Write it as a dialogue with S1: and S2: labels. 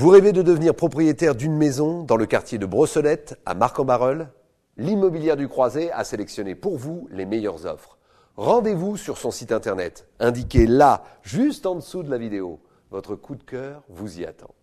S1: Vous rêvez de devenir propriétaire d'une maison dans le quartier de Brosselette à Marc-en-Barœul L'immobilière du Croisé a sélectionné pour vous les meilleures offres. Rendez-vous sur son site internet, indiqué là, juste en dessous de la vidéo. Votre coup de cœur vous
S2: y attend.